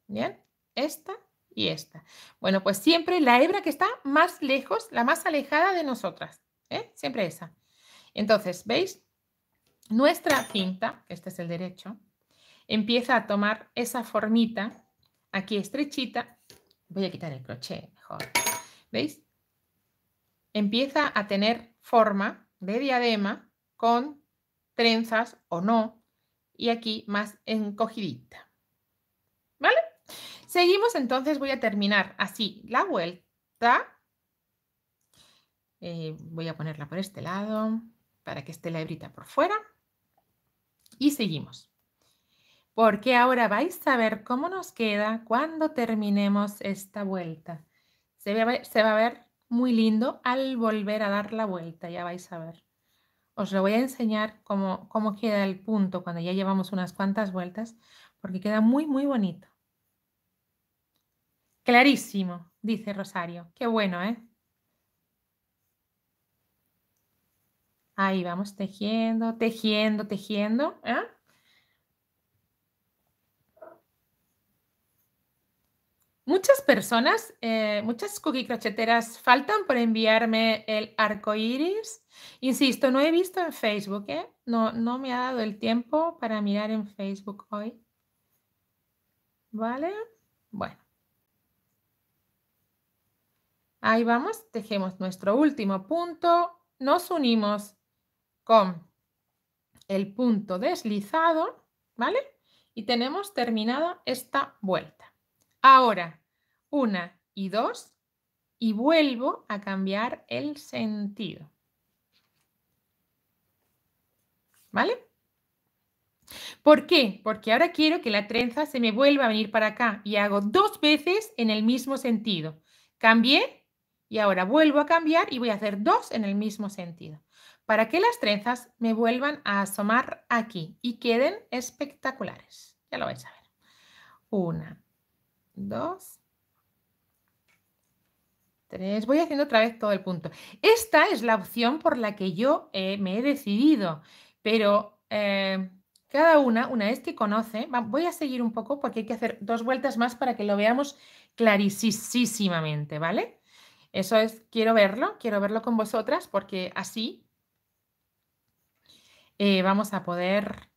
¿Bien? Esta y esta. Bueno, pues siempre la hebra que está más lejos, la más alejada de nosotras. ¿eh? Siempre esa. Entonces, ¿veis? Nuestra cinta, este es el derecho, empieza a tomar esa formita aquí estrechita. Voy a quitar el crochet mejor. ¿Veis? Empieza a tener forma de diadema con trenzas o no, y aquí más encogidita. ¿Vale? Seguimos entonces, voy a terminar así la vuelta. Eh, voy a ponerla por este lado para que esté la hebrita por fuera. Y seguimos. Porque ahora vais a ver cómo nos queda cuando terminemos esta vuelta. Se, se va a ver muy lindo al volver a dar la vuelta, ya vais a ver. Os lo voy a enseñar cómo, cómo queda el punto cuando ya llevamos unas cuantas vueltas, porque queda muy, muy bonito. Clarísimo, dice Rosario. Qué bueno, ¿eh? Ahí vamos tejiendo, tejiendo, tejiendo. ¿eh? personas, eh, muchas cookie crocheteras faltan por enviarme el arco iris. Insisto, no he visto en Facebook, ¿eh? no, no me ha dado el tiempo para mirar en Facebook hoy. ¿Vale? Bueno. Ahí vamos, tejemos nuestro último punto, nos unimos con el punto deslizado, ¿vale? Y tenemos terminada esta vuelta. Ahora, una y dos y vuelvo a cambiar el sentido. ¿Vale? ¿Por qué? Porque ahora quiero que la trenza se me vuelva a venir para acá y hago dos veces en el mismo sentido. Cambié y ahora vuelvo a cambiar y voy a hacer dos en el mismo sentido. Para que las trenzas me vuelvan a asomar aquí y queden espectaculares. Ya lo vais a ver. Una, dos Voy haciendo otra vez todo el punto. Esta es la opción por la que yo eh, me he decidido, pero eh, cada una, una vez que conoce, voy a seguir un poco porque hay que hacer dos vueltas más para que lo veamos clarísimamente, ¿vale? Eso es, quiero verlo, quiero verlo con vosotras porque así eh, vamos a poder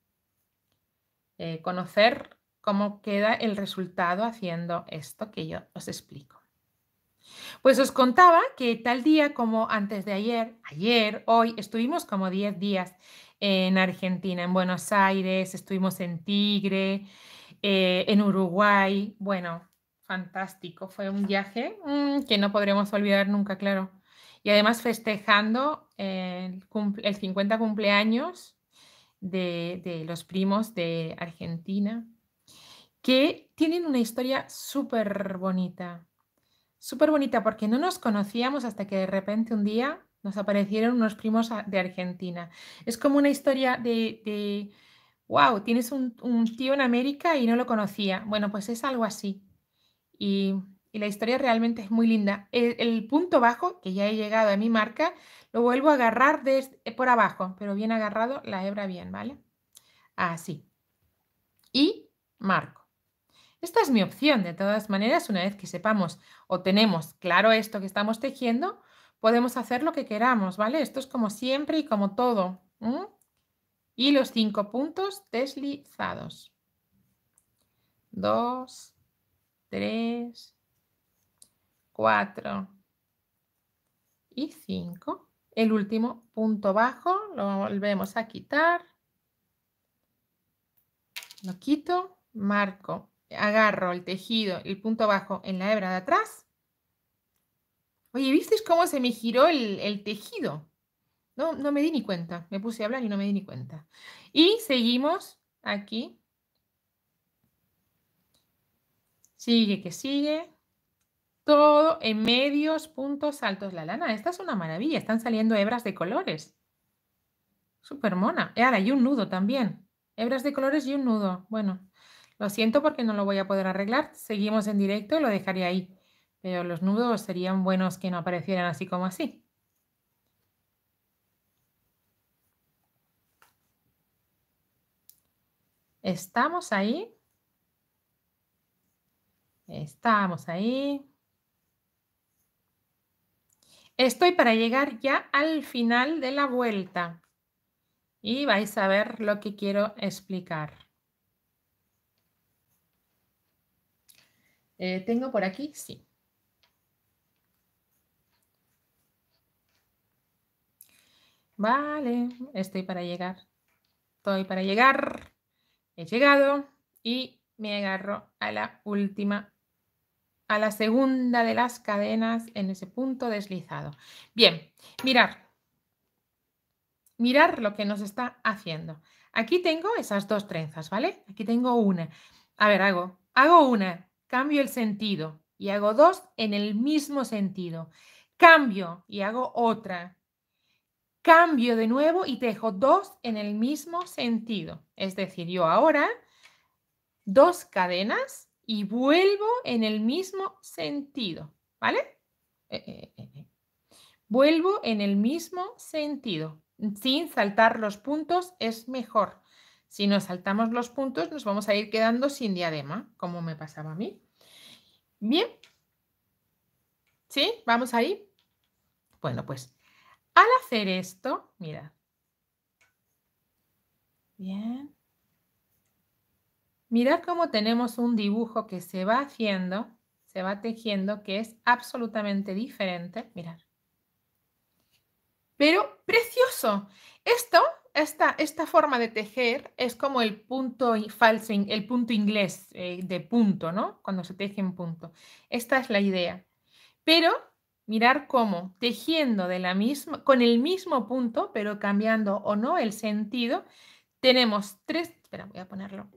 conocer cómo queda el resultado haciendo esto que yo os explico. Pues os contaba que tal día como antes de ayer, ayer, hoy, estuvimos como 10 días en Argentina, en Buenos Aires, estuvimos en Tigre, eh, en Uruguay. Bueno, fantástico, fue un viaje mm, que no podremos olvidar nunca, claro. Y además festejando el, 50 cumpleaños de, de los primos de Argentina, que tienen una historia súper bonita súper bonita porque no nos conocíamos hasta que de repente un día nos aparecieron unos primos de Argentina. Es como una historia de, wow, tienes un, tío en América y no lo conocía. Bueno, pues es algo así. Y, la historia realmente es muy linda. El, punto bajo, que ya he llegado a mi marca, lo vuelvo a agarrar eh, por abajo, pero bien agarrado, la hebra bien, ¿vale? Así. Y marco. Esta es mi opción. De todas maneras, una vez que sepamos o tenemos claro esto que estamos tejiendo, podemos hacer lo que queramos, ¿vale? Esto es como siempre y como todo. Y los cinco puntos deslizados. Dos, tres, cuatro y cinco. El último punto bajo lo volvemos a quitar. Lo quito, marco agarro el tejido, el punto bajo en la hebra de atrás. Oye, ¿visteis cómo se me giró el, tejido? No, no me di ni cuenta. Me puse a hablar y no me di ni cuenta. Y seguimos aquí. Sigue que sigue. Todo en medios, puntos altos la lana. Esta es una maravilla. Están saliendo hebras de colores. Súper mona. Y ahora, hay un nudo también. Hebras de colores y un nudo. Bueno, lo siento porque no lo voy a poder arreglar. Seguimos en directo y lo dejaré ahí. Pero los nudos serían buenos que no aparecieran así como así. Estamos ahí. Estamos ahí. Estoy para llegar ya al final de la vuelta y vais a ver lo que quiero explicar. Eh, ¿Tengo por aquí? Sí. Vale, estoy para llegar. Estoy para llegar. He llegado y me agarro a la última, a la segunda de las cadenas en ese punto deslizado. Bien, mirar. Mirar lo que nos está haciendo. Aquí tengo esas dos trenzas, ¿vale? Aquí tengo una. A ver, hago, hago una, cambio el sentido y hago dos en el mismo sentido. Cambio y hago otra. Cambio de nuevo y dejo dos en el mismo sentido. Es decir, yo ahora dos cadenas y vuelvo en el mismo sentido. ¿Vale? Eh, eh, eh, vuelvo en el mismo sentido. Sin saltar los puntos es mejor. Si nos saltamos los puntos, nos vamos a ir quedando sin diadema, como me pasaba a mí. Bien. ¿Sí? ¿Vamos ahí? Bueno, pues al hacer esto, mirad. Bien. Mirad cómo tenemos un dibujo que se va haciendo, se va tejiendo, que es absolutamente diferente. Mirad. Pero precioso. Esto esta, forma de tejer es como el punto falso, el punto inglés eh, de punto, ¿no? Cuando se teje en punto. Esta es la idea. Pero mirar cómo tejiendo de la misma, con el mismo punto, pero cambiando o no el sentido, tenemos tres, espera, voy a ponerlo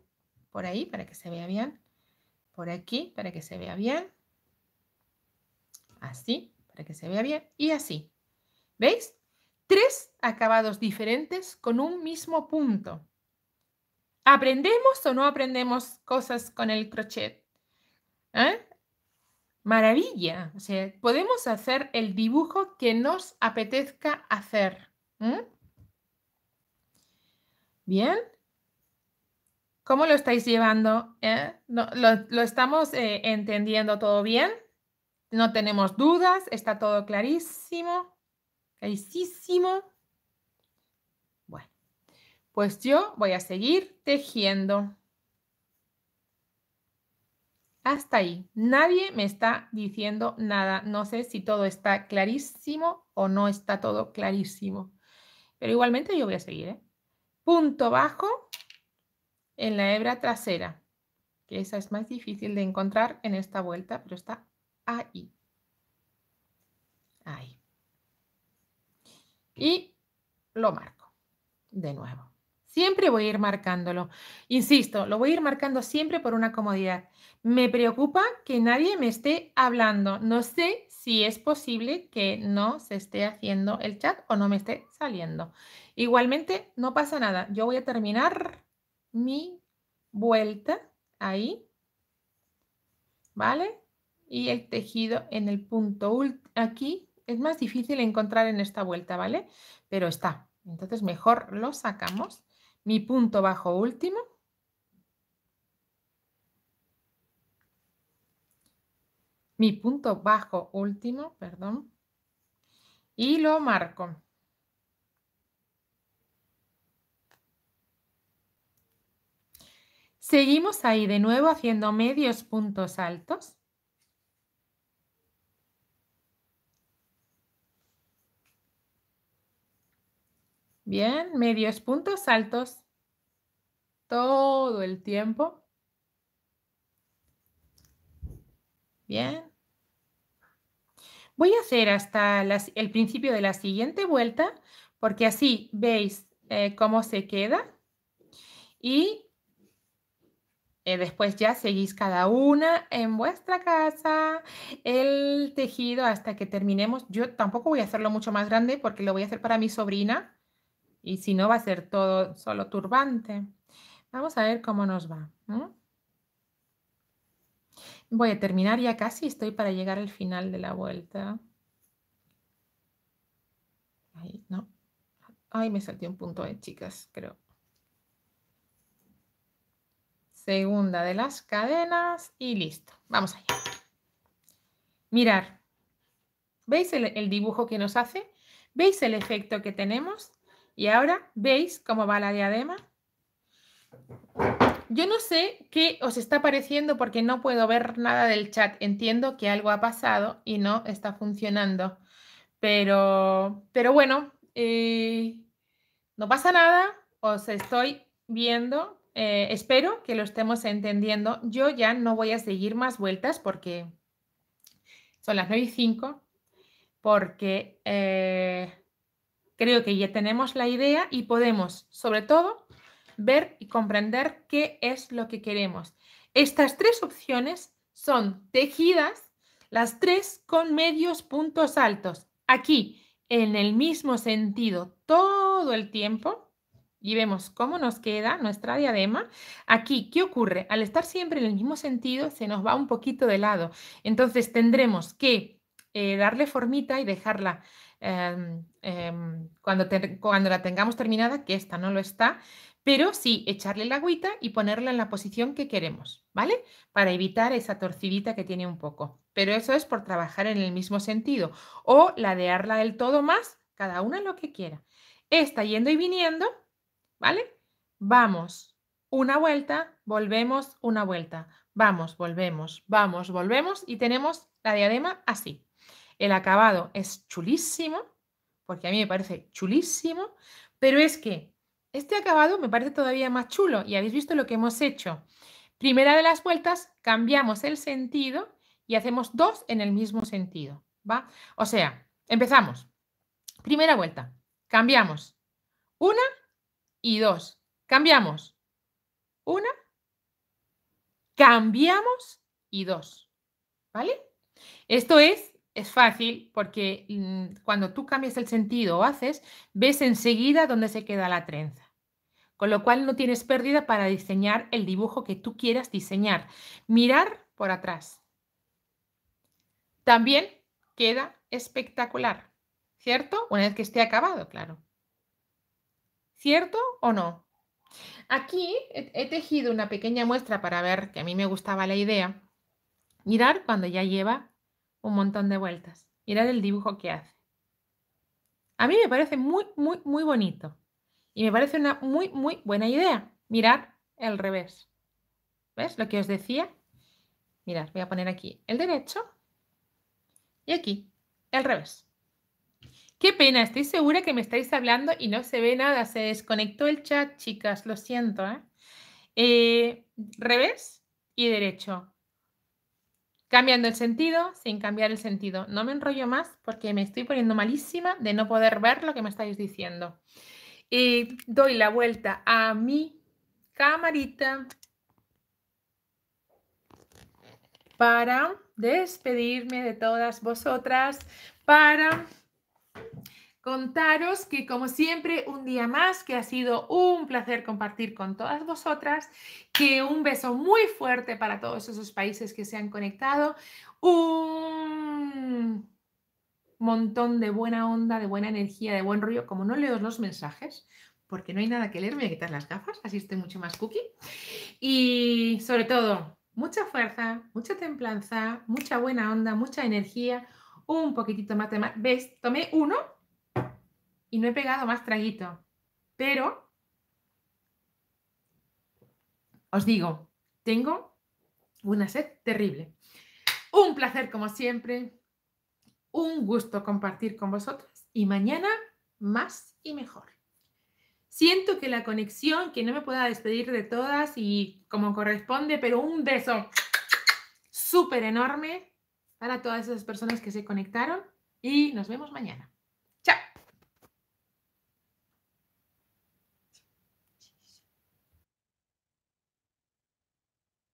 por ahí para que se vea bien, por aquí para que se vea bien, así para que se vea bien y así. ¿Veis? tres acabados diferentes con un mismo punto. ¿Aprendemos o no aprendemos cosas con el crochet? ¿Eh? Maravilla. podemos hacer el dibujo que nos apetezca hacer. Bien. ¿Cómo lo estáis llevando? ¿Eh? ¿Lo, estamos eh, entendiendo todo bien? ¿No tenemos dudas? ¿Está todo clarísimo? clarísimo Bueno, pues yo voy a seguir tejiendo. Hasta ahí. Nadie me está diciendo nada. No sé si todo está clarísimo o no está todo clarísimo. Pero igualmente yo voy a seguir. ¿eh? Punto bajo en la hebra trasera. Que esa es más difícil de encontrar en esta vuelta, pero está ahí. Ahí y lo marco de nuevo. Siempre voy a ir marcándolo. Insisto, lo voy a ir marcando siempre por una comodidad. Me preocupa que nadie me esté hablando. No sé si es posible que no se esté haciendo el chat o no me esté saliendo. Igualmente, no pasa nada. Yo voy a terminar mi vuelta ahí. ¿Vale? Y el tejido en el punto aquí es más difícil encontrar en esta vuelta, ¿vale? Pero está. Entonces mejor lo sacamos. Mi punto bajo último. Mi punto bajo último, perdón. Y lo marco. Seguimos ahí de nuevo haciendo medios puntos altos. Bien, medios puntos altos todo el tiempo. Bien. Voy a hacer hasta el principio de la siguiente vuelta porque así veis eh, cómo se queda y eh, después ya seguís cada una en vuestra casa el tejido hasta que terminemos. Yo tampoco voy a hacerlo mucho más grande porque lo voy a hacer para mi sobrina y si no, va a ser todo solo turbante. Vamos a ver cómo nos va. Voy a terminar ya casi, estoy para llegar al final de la vuelta. Ahí, no. me salté un punto, de eh, chicas, creo. Segunda de las cadenas y listo. Vamos allá. Mirar. ¿Veis el, el dibujo que nos hace? ¿Veis el efecto que tenemos? Y ahora, ¿veis cómo va la diadema? Yo no sé qué os está pareciendo porque no puedo ver nada del chat. Entiendo que algo ha pasado y no está funcionando. Pero, pero bueno, eh, no pasa nada. Os estoy viendo. Eh, espero que lo estemos entendiendo. Yo ya no voy a seguir más vueltas porque son las 9 y 5. Porque... Eh, creo que ya tenemos la idea y podemos, sobre todo, ver y comprender qué es lo que queremos. Estas tres opciones son tejidas, las tres con medios puntos altos. Aquí, en el mismo sentido, todo el tiempo. Y vemos cómo nos queda nuestra diadema. Aquí, ¿qué ocurre? Al estar siempre en el mismo sentido, se nos va un poquito de lado. Entonces tendremos que eh, darle formita y dejarla Em, em, cuando, la tengamos terminada, que esta no lo está, pero sí echarle la agüita y ponerla en la posición que queremos, ¿vale? Para evitar esa torcidita que tiene un poco. Pero eso es por trabajar en el mismo sentido o ladearla del todo más, cada una lo que quiera. Está yendo y viniendo, ¿vale? Vamos, una vuelta, volvemos, una vuelta. Vamos, volvemos, vamos, volvemos y tenemos la diadema así. El acabado es chulísimo, porque a mí me parece chulísimo, pero es que este acabado me parece todavía más chulo y habéis visto lo que hemos hecho. Primera de las vueltas, cambiamos el sentido y hacemos dos en el mismo sentido, ¿va? O sea, empezamos. Primera vuelta, cambiamos una y dos. Cambiamos una, cambiamos y dos, ¿vale? Esto es es fácil porque mm, cuando tú cambias el sentido o haces, ves enseguida dónde se queda la trenza. Con lo cual no tienes pérdida para diseñar el dibujo que tú quieras diseñar. Mirar por atrás. También queda espectacular, ¿cierto? Una vez que esté acabado, claro. ¿Cierto o no? Aquí he tejido una pequeña muestra para ver que a mí me gustaba la idea. Mirar cuando ya lleva un montón de vueltas. Mirad el dibujo que hace. A mí me parece muy, muy, muy bonito. Y me parece una muy, muy buena idea. mirar el revés. ¿Ves lo que os decía? Mirad, voy a poner aquí el derecho y aquí el revés. Qué pena, estoy segura que me estáis hablando y no se ve nada. Se desconectó el chat, chicas, lo siento. ¿eh? Eh, revés y derecho cambiando el sentido sin cambiar el sentido. No me enrollo más porque me estoy poniendo malísima de no poder ver lo que me estáis diciendo. Y doy la vuelta a mi camarita para despedirme de todas vosotras, para contaros que como siempre un día más que ha sido un placer compartir con todas vosotras, que un beso muy fuerte para todos esos países que se han conectado, un montón de buena onda, de buena energía, de buen rollo, como no leo los mensajes, porque no hay nada que leer, me voy a quitar las gafas, así estoy mucho más cookie. Y sobre todo, mucha fuerza, mucha templanza, mucha buena onda, mucha energía, un poquitito más de... ¿Ves? Tomé uno y no he pegado más traguito. Pero, os digo, tengo una sed terrible. Un placer como siempre, un gusto compartir con vosotros y mañana más y mejor. Siento que la conexión, que no me pueda despedir de todas y como corresponde, pero un beso súper enorme para todas esas personas que se conectaron y nos vemos mañana.